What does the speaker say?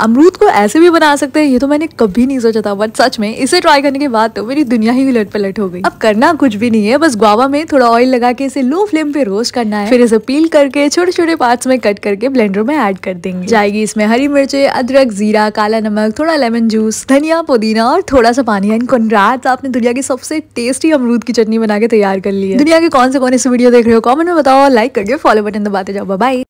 अमरूद को ऐसे भी बना सकते हैं ये तो मैंने कभी नहीं सोचा था बट सच में इसे ट्राई करने के बाद तो मेरी दुनिया ही उलट पलट हो गई अब करना कुछ भी नहीं है बस गुआवा में थोड़ा ऑयल लगा के इसे लो फ्लेम पे रोस्ट करना है फिर इसे पील करके छोटे छोटे पार्ट में कट करके ब्लेंडर में एड कर देंगे जाएगी इसमें हरी मिर्चे अदरक जीरा काला नमक थोड़ा लेमन जूस धनिया पुदीना और थोड़ा सा पानी एंड रात आपने दुनिया की सबसे टेस्टी अमरूद की चटनी बना के तैयार कर ली है दुनिया के कौन से कौन से वीडियो देख रहे हो कॉमेंट में बताओ लाइक करके फॉलो बटन दबाते जाओ बाई